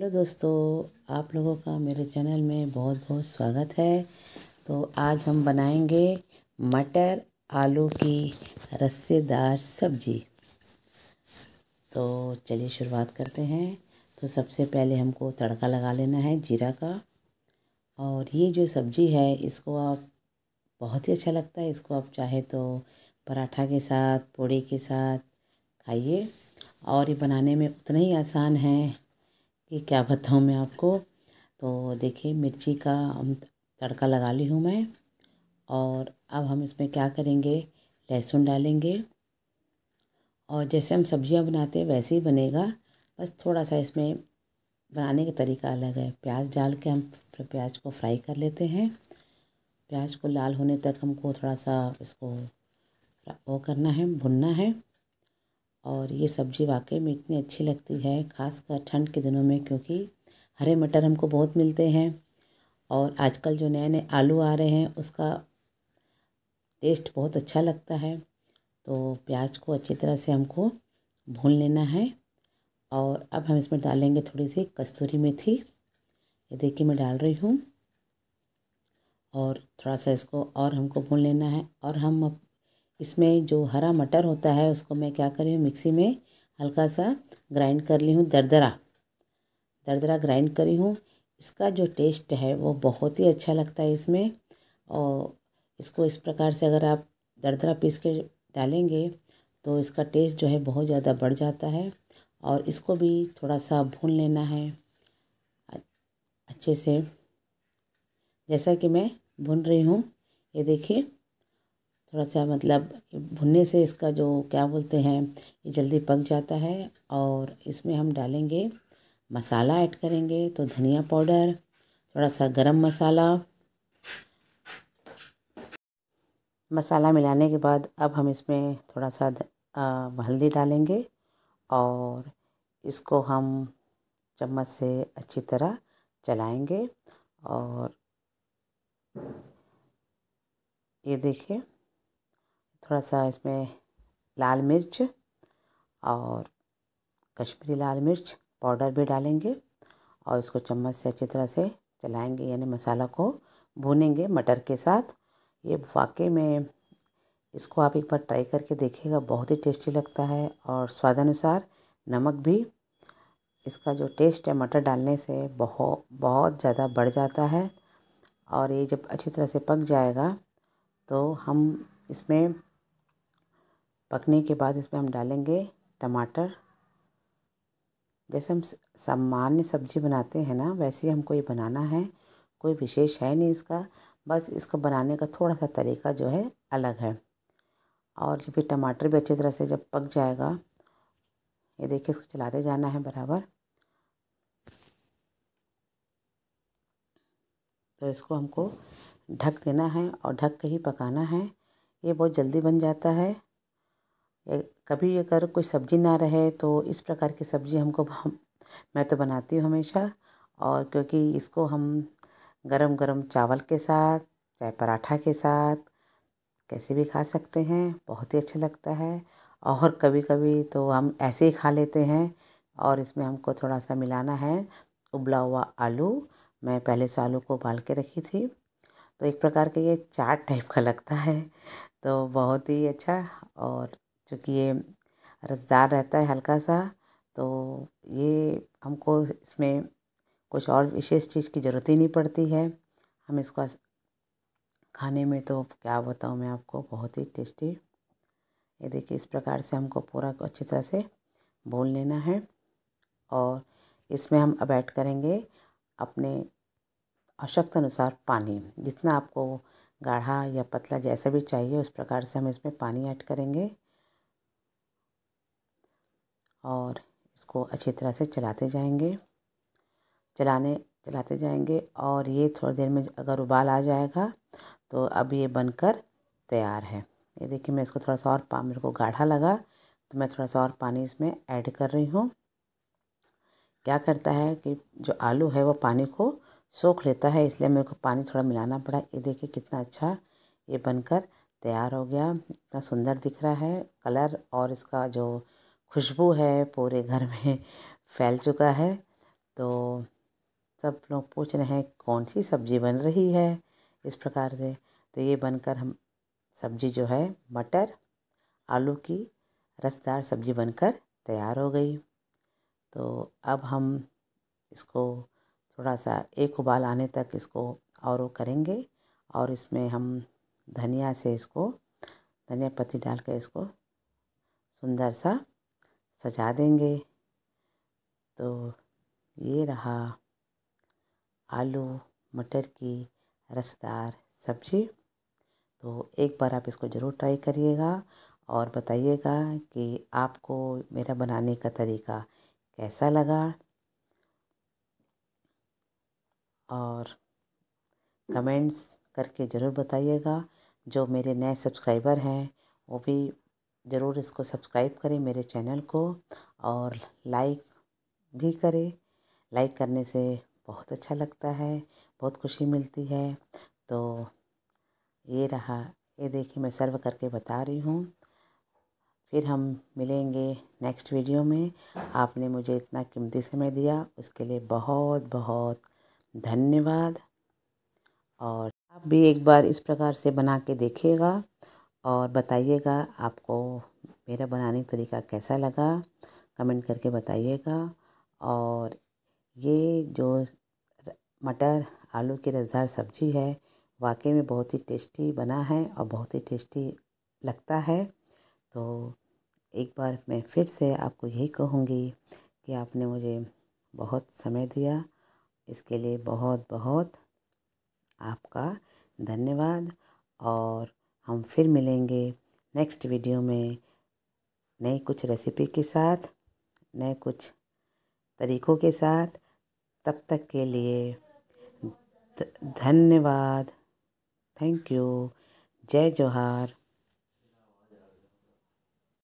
hello दोस्तों आप लोगों का मेरे चैनल में बहुत बहुत स्वागत है तो आज हम बनाएंगे मटर आलू की रस्सेदार सब्जी तो चलिए शुरुआत करते हैं तो सबसे पहले हमको तड़का लगा लेना है जीरा का और ये जो सब्जी है इसको आप बहुत ही अच्छा लगता है इसको आप चाहे तो पराठा के साथ पूड़ी के साथ खाइए और ये बनाने में उतना ही आसान है कि क्या बताऊँ मैं आपको तो देखिए मिर्ची का तड़का लगा ली हूँ मैं और अब हम इसमें क्या करेंगे लहसुन डालेंगे और जैसे हम सब्जियाँ बनाते हैं वैसे ही बनेगा बस थोड़ा सा इसमें बनाने का तरीका अलग है प्याज डाल के हम प्याज को फ्राई कर लेते हैं प्याज को लाल होने तक हमको थोड़ा सा इसको वो करना है भुनना है और ये सब्ज़ी वाकई में इतनी अच्छी लगती है खासकर ठंड के दिनों में क्योंकि हरे मटर हमको बहुत मिलते हैं और आजकल जो नए नए आलू आ रहे हैं उसका टेस्ट बहुत अच्छा लगता है तो प्याज को अच्छी तरह से हमको भून लेना है और अब हम इसमें डालेंगे थोड़ी सी कस्तूरी मेथी ये देखिए मैं डाल रही हूँ और थोड़ा सा इसको और हमको भून लेना है और हम अब इसमें जो हरा मटर होता है उसको मैं क्या करी हूँ मिक्सी में हल्का सा ग्राइंड कर ली हूँ दरदरा दरदरा ग्राइंड करी हूँ इसका जो टेस्ट है वो बहुत ही अच्छा लगता है इसमें और इसको इस प्रकार से अगर आप दरदरा पीस के डालेंगे तो इसका टेस्ट जो है बहुत ज़्यादा बढ़ जाता है और इसको भी थोड़ा सा भून लेना है अच्छे से जैसा कि मैं भून रही हूँ ये देखिए थोड़ा सा मतलब भुनने से इसका जो क्या बोलते हैं ये जल्दी पक जाता है और इसमें हम डालेंगे मसाला ऐड करेंगे तो धनिया पाउडर थोड़ा सा गरम मसाला मसाला मिलाने के बाद अब हम इसमें थोड़ा सा हल्दी डालेंगे और इसको हम चम्मच से अच्छी तरह चलाएंगे और ये देखिए थोड़ा सा इसमें लाल मिर्च और कश्मीरी लाल मिर्च पाउडर भी डालेंगे और इसको चम्मच से अच्छी तरह से चलाएंगे यानी मसाला को भूनेंगे मटर के साथ ये वाकई में इसको आप एक बार ट्राई करके देखिएगा बहुत ही टेस्टी लगता है और स्वादानुसार नमक भी इसका जो टेस्ट है मटर डालने से बहुत बहुत ज़्यादा बढ़ जाता है और ये जब अच्छी तरह से पक जाएगा तो हम इसमें पकने के बाद इसमें हम डालेंगे टमाटर जैसे हम सामान्य सब्जी बनाते हैं ना वैसे ही हमको ये बनाना है कोई विशेष है नहीं इसका बस इसको बनाने का थोड़ा सा तरीका जो है अलग है और जब ये टमाटर भी अच्छी तरह से जब पक जाएगा ये देखिए इसको चलाते जाना है बराबर तो इसको हमको ढक देना है और ढक के ही पकाना है ये बहुत जल्दी बन जाता है कभी अगर कोई सब्ज़ी ना रहे तो इस प्रकार की सब्ज़ी हमको हम मैं तो बनाती हूँ हमेशा और क्योंकि इसको हम गरम गरम चावल के साथ चाहे पराठा के साथ कैसे भी खा सकते हैं बहुत ही अच्छा लगता है और कभी कभी तो हम ऐसे ही खा लेते हैं और इसमें हमको थोड़ा सा मिलाना है उबला हुआ आलू मैं पहले से आलू को उबाल के रखी थी तो एक प्रकार का ये चाट टाइप का लगता है तो बहुत ही अच्छा और चूँकि ये रसदार रहता है हल्का सा तो ये हमको इसमें कुछ और विशेष चीज़ की ज़रूरत ही नहीं पड़ती है हम इसको खाने में तो क्या बताऊँ मैं आपको बहुत ही टेस्टी ये देखिए इस प्रकार से हमको पूरा अच्छी तरह से भून लेना है और इसमें हम अब ऐड करेंगे अपने आवश्यकता अनुसार पानी जितना आपको गाढ़ा या पतला जैसा भी चाहिए उस प्रकार से हम इसमें पानी ऐड करेंगे और इसको अच्छी तरह से चलाते जाएंगे चलाने चलाते जाएंगे और ये थोड़ी देर में अगर उबाल आ जाएगा तो अब ये बनकर तैयार है ये देखिए मैं इसको थोड़ा सा और पा मेरे को गाढ़ा लगा तो मैं थोड़ा सा और पानी इसमें ऐड कर रही हूँ क्या करता है कि जो आलू है वो पानी को सोख लेता है इसलिए मेरे को पानी थोड़ा मिलाना पड़ा ये देखिए कितना अच्छा ये बनकर तैयार हो गया इतना सुंदर दिख रहा है कलर और इसका जो खुशबू है पूरे घर में फैल चुका है तो सब लोग पूछ रहे हैं कौन सी सब्ज़ी बन रही है इस प्रकार से तो ये बनकर हम सब्ज़ी जो है मटर आलू की रसदार सब्ज़ी बनकर तैयार हो गई तो अब हम इसको थोड़ा सा एक उबाल आने तक इसको और करेंगे और इसमें हम धनिया से इसको धनिया पत्ती डाल कर इसको सुंदर सा सजा देंगे तो ये रहा आलू मटर की रसदार सब्ज़ी तो एक बार आप इसको ज़रूर ट्राई करिएगा और बताइएगा कि आपको मेरा बनाने का तरीका कैसा लगा और कमेंट्स करके ज़रूर बताइएगा जो मेरे नए सब्सक्राइबर हैं वो भी ज़रूर इसको सब्सक्राइब करें मेरे चैनल को और लाइक भी करें लाइक करने से बहुत अच्छा लगता है बहुत खुशी मिलती है तो ये रहा ये देखिए मैं सर्व करके बता रही हूँ फिर हम मिलेंगे नेक्स्ट वीडियो में आपने मुझे इतना कीमती समय दिया उसके लिए बहुत बहुत धन्यवाद और आप भी एक बार इस प्रकार से बना के देखिएगा और बताइएगा आपको मेरा बनाने का तरीका कैसा लगा कमेंट करके बताइएगा और ये जो मटर आलू की रसदार सब्ज़ी है वाकई में बहुत ही टेस्टी बना है और बहुत ही टेस्टी लगता है तो एक बार मैं फिर से आपको यही कहूँगी कि आपने मुझे बहुत समय दिया इसके लिए बहुत बहुत आपका धन्यवाद और हम फिर मिलेंगे नेक्स्ट वीडियो में नई कुछ रेसिपी के साथ नए कुछ तरीक़ों के साथ तब तक के लिए धन्यवाद थैंक यू जय जोहार